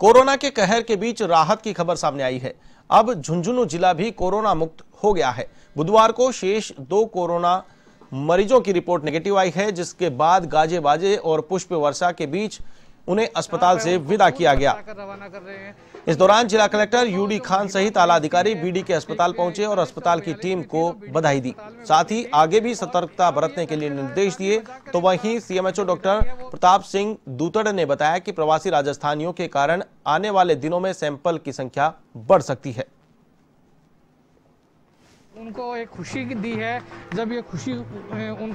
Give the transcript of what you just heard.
corona के कहर के बीच राहत की खबर सामने आई है अब झुंझुनू जिला भी कोरोना मुक्त हो गया है बुधवार को शेष दो कोरोना मरीजों की रिपोर्ट नेगेटिव आई है जिसके बाद गाजे बाजे और पुष्प वर्षा के बीच उन्हें अस्पताल से विदा किया गया इस दौरान जिला कलेक्टर यूडी खान सहित आला अधिकारी बीडी के अस्पताल पहुंचे और अस्पताल की टीम को बधाई दी साथ ही आगे भी सतर्कता बरतने के लिए निर्देश दिए तो वहीं सीएमएचओ डॉक्टर प्रताप सिंह दूतड़ ने बताया कि प्रवासी राजस्थानियों के कारण आने वाले दिनों में सैंपल की संख्या बढ़ सकती है उनको एक खुशी दी है जब ये खुशी उनको